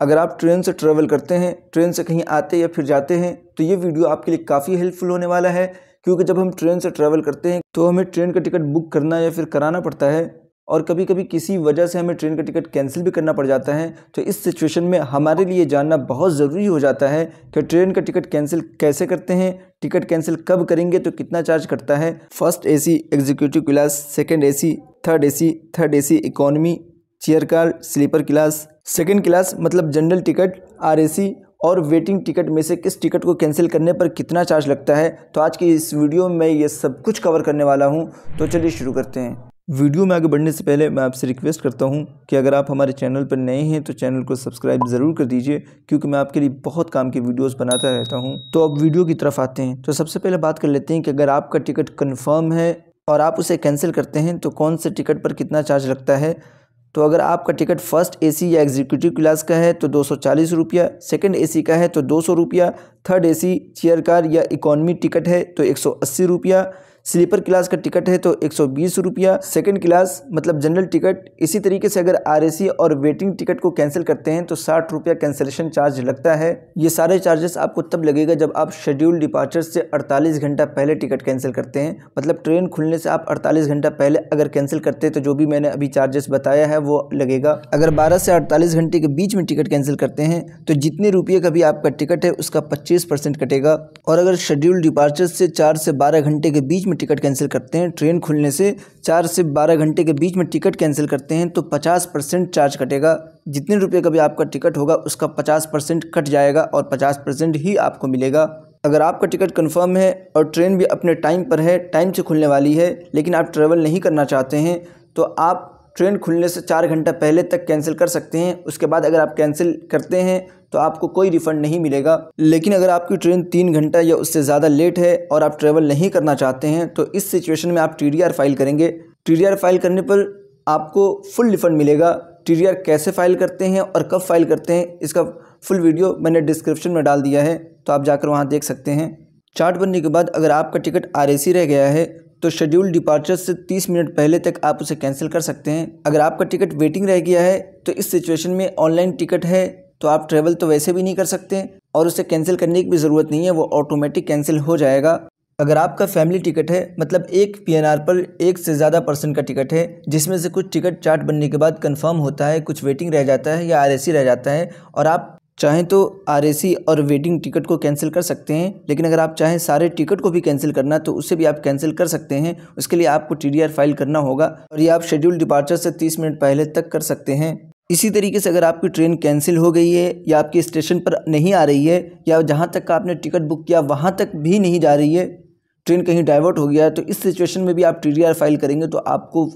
अगर आप ट्रेन से ट्रेवल करते हैं ट्रेन से कहीं आते या फिर जाते हैं तो ये वीडियो आपके लिए काफ़ी हेल्पफुल होने वाला है क्योंकि जब हम ट्रेन से ट्रैवल करते हैं तो हमें ट्रेन का टिकट बुक करना या फिर कराना पड़ता है और कभी कभी किसी वजह से हमें ट्रेन का टिकट कैंसिल भी करना पड़ जाता है तो इस सिचुएशन में हमारे लिए जानना बहुत ज़रूरी हो जाता है कि ट्रेन का टिकट कैंसिल कैसे करते हैं टिकट कैंसिल कब करेंगे तो कितना चार्ज करता है first AC executive class second AC third AC third AC economy chair car sleeper class second class मतलब जनरल टिकट आरएसी और वेटिंग टिकट में से किस टिकट को कैंसिल करने पर कितना चार्ज लगता है तो आज की इस वीडियो में ये सब कुछ कवर करने वाला हूँ तो चलिए शुरू करते हैं वीडियो में आगे बढ़ने से पहले मैं आपसे रिक्वेस्ट करता हूं कि अगर आप हमारे चैनल पर नए हैं तो चैनल को सब्सक्राइब ज़रूर कर दीजिए क्योंकि मैं आपके लिए बहुत काम की वीडियोस बनाता रहता हूं तो अब वीडियो की तरफ आते हैं तो सबसे पहले बात कर लेते हैं कि अगर आपका टिकट कन्फर्म है और आप उसे कैंसिल करते हैं तो कौन से टिकट पर कितना चार्ज लगता है तो अगर आपका टिकट फर्स्ट एसी या एग्जीक्यूटिव क्लास का है तो दो सौ चालीस रुपया सेकेंड ए का है तो दो सौ रुपया थर्ड सी चेयर कार या इकॉनमी टिकट है तो एक सौ अस्सी रुपया स्लीपर क्लास का टिकट है तो एक सौ सेकेंड क्लास मतलब जनरल टिकट इसी तरीके से अगर आर और वेटिंग टिकट को कैंसिल करते हैं तो साठ रुपया कैंसिलेशन चार्ज लगता है ये सारे चार्जेस आपको तब लगेगा जब आप शेड्यूल डिपार्चर से 48 घंटा पहले टिकट कैंसिल करते हैं मतलब ट्रेन खुलने से आप 48 घंटा पहले अगर कैंसिल करते हैं तो जो भी मैंने अभी चार्जेस बताया है वो लगेगा अगर बारह से अड़तालीस घंटे के बीच में टिकट कैंसिल करते हैं तो जितने रुपये का भी आपका टिकट है उसका पच्चीस कटेगा और अगर शेड्यूल डिपार्चर से चार से बारह घंटे के बीच में टिकट कैंसिल करते हैं ट्रेन खुलने से चार से बारह घंटे के बीच में टिकट कैंसिल करते हैं तो पचास परसेंट चार्ज कटेगा जितने रुपये का भी आपका टिकट होगा उसका पचास परसेंट कट जाएगा और पचास परसेंट ही आपको मिलेगा अगर आपका टिकट कंफर्म है और ट्रेन भी अपने टाइम पर है टाइम से खुलने वाली है लेकिन आप ट्रैवल नहीं करना चाहते हैं तो आप ट्रेन खुलने से चार घंटा पहले तक कैंसिल कर सकते हैं उसके बाद अगर आप कैंसिल करते हैं तो आपको कोई रिफ़ंड नहीं मिलेगा लेकिन अगर आपकी ट्रेन तीन घंटा या उससे ज़्यादा लेट है और आप ट्रैवल नहीं करना चाहते हैं तो इस सिचुएशन में आप टी फाइल करेंगे टी फाइल करने पर आपको फुल रिफ़ंड मिलेगा टी कैसे फ़ाइल करते हैं और कब फ़ाइल करते हैं इसका फुल वीडियो मैंने डिस्क्रिप्शन में डाल दिया है तो आप जाकर वहाँ देख सकते हैं चार्ट बनने के बाद अगर आपका टिकट आर रह गया है तो शेड्यूल डिपार्चर से 30 मिनट पहले तक आप उसे कैंसिल कर सकते हैं अगर आपका टिकट वेटिंग रह गया है तो इस सिचुएशन में ऑनलाइन टिकट है तो आप ट्रैवल तो वैसे भी नहीं कर सकते और उसे कैंसिल करने की भी ज़रूरत नहीं है वो ऑटोमेटिक कैंसिल हो जाएगा अगर आपका फैमिली टिकट है मतलब एक पीएनआर पर एक से ज़्यादा पर्सन का टिकट है जिसमें से कुछ टिकट चार्ट बनने के बाद कंफर्म होता है कुछ वेटिंग रह जाता है या आरएसी रह जाता है और आप चाहें तो आर और वेटिंग टिकट को कैंसिल कर सकते हैं लेकिन अगर आप चाहें सारे टिकट को भी कैंसिल करना तो उसे भी आप कैंसिल कर सकते हैं उसके लिए आपको टी फाइल करना होगा और ये आप शेड्यूल डिपार्चर से तीस मिनट पहले तक कर सकते हैं इसी तरीके से अगर आपकी ट्रेन कैंसिल हो गई है या आपके स्टेशन पर नहीं आ रही है या जहाँ तक का आपने टिकट बुक किया वहाँ तक भी नहीं जा रही है ट्रेन कहीं डाइवर्ट हो गया है तो इस सिचुएशन में भी आप टी फाइल करेंगे तो आपको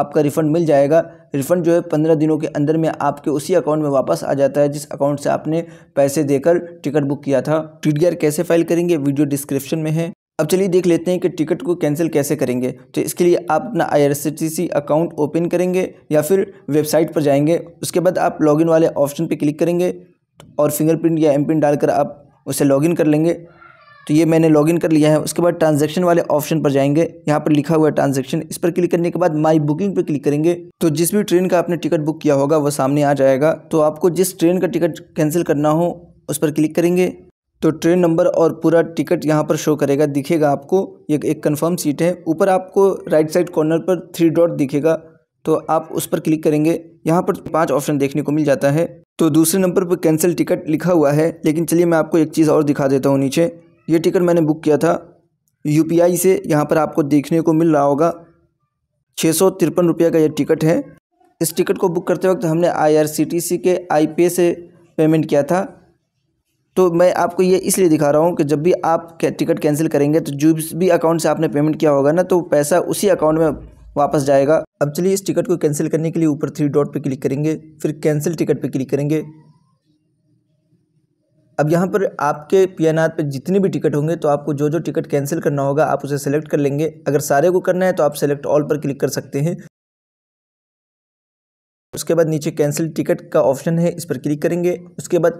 आपका रिफ़ंड मिल जाएगा रिफ़ंड जो है पंद्रह दिनों के अंदर में आपके उसी अकाउंट में वापस आ जाता है जिस अकाउंट से आपने पैसे देकर टिकट बुक किया था टिकट कैसे फाइल करेंगे वीडियो डिस्क्रिप्शन में है अब चलिए देख लेते हैं कि टिकट को कैंसिल कैसे करेंगे तो इसके लिए आप अपना आई अकाउंट ओपन करेंगे या फिर वेबसाइट पर जाएंगे उसके बाद आप लॉगिन वाले ऑप्शन पर क्लिक करेंगे और फिंगरप्रिंट या एम डालकर आप उसे लॉगिन कर लेंगे तो ये मैंने लॉगिन कर लिया है उसके बाद ट्रांजैक्शन वाले ऑप्शन पर जाएंगे यहाँ पर लिखा हुआ है ट्रांजैक्शन इस पर क्लिक करने के बाद माई बुकिंग पर क्लिक करेंगे तो जिस भी ट्रेन का आपने टिकट बुक किया होगा वो सामने आ जाएगा तो आपको जिस ट्रेन का टिकट कैंसिल करना हो उस पर क्लिक करेंगे तो ट्रेन नंबर और पूरा टिकट यहाँ पर शो करेगा दिखेगा आपको ये एक कन्फर्म सीट है ऊपर आपको राइट साइड कॉर्नर पर थ्री डॉट दिखेगा तो आप उस पर क्लिक करेंगे यहाँ पर पाँच ऑप्शन देखने को मिल जाता है तो दूसरे नंबर पर कैंसिल टिकट लिखा हुआ है लेकिन चलिए मैं आपको एक चीज़ और दिखा देता हूँ नीचे ये टिकट मैंने बुक किया था यू से यहाँ पर आपको देखने को मिल रहा होगा छः सौ तिरपन रुपये का ये टिकट है इस टिकट को बुक करते वक्त हमने आईआरसीटीसी के आई पे से पेमेंट किया था तो मैं आपको ये इसलिए दिखा रहा हूँ कि जब भी आप टिकट कैंसिल करेंगे तो जो भी अकाउंट से आपने पेमेंट किया होगा ना तो पैसा उसी अकाउंट में वापस जाएगा अब चलिए इस टिकट को कैंसिल करने के लिए ऊपर थ्री डॉट पे क्लिक करेंगे फिर कैंसिल टिकट पे क्लिक करेंगे अब यहाँ पर आपके पियानाथ पर जितने भी टिकट होंगे तो आपको जो जो टिकट कैंसिल करना होगा आप उसे सेलेक्ट कर लेंगे अगर सारे को करना है तो आप सेलेक्ट ऑल पर क्लिक कर सकते हैं उसके बाद नीचे कैंसिल टिकट का ऑप्शन है इस पर क्लिक करेंगे उसके बाद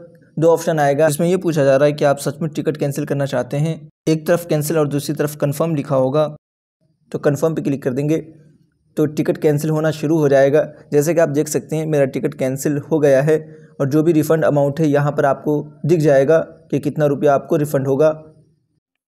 दो ऑप्शन आएगा इसमें यह पूछा जा रहा है कि आप सच में टिकट कैंसिल करना चाहते हैं एक तरफ कैंसिल और दूसरी तरफ कन्फर्म लिखा होगा तो कन्फर्म पर क्लिक कर देंगे तो टिकट कैंसिल होना शुरू हो जाएगा जैसे कि आप देख सकते हैं मेरा टिकट कैंसिल हो गया है और जो भी रिफ़ंड अमाउंट है यहाँ पर आपको दिख जाएगा कि कितना रुपया आपको रिफ़ंड होगा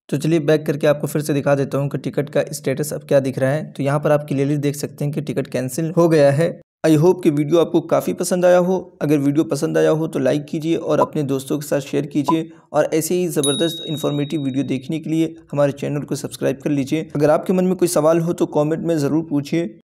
तो चलिए बैक करके आपको फिर से दिखा देता हूँ कि टिकट का स्टेटस अब क्या दिख रहा है तो यहाँ पर आप क्लियरली देख सकते हैं कि टिकट कैंसिल हो गया है आई होप कि वीडियो आपको काफ़ी पसंद आया हो अगर वीडियो पसंद आया हो तो लाइक कीजिए और अपने दोस्तों के साथ शेयर कीजिए और ऐसे ही ज़बरदस्त इन्फॉर्मेटिव वीडियो देखने के लिए हमारे चैनल को सब्सक्राइब कर लीजिए अगर आपके मन में कोई सवाल हो तो कॉमेंट में ज़रूर पूछिए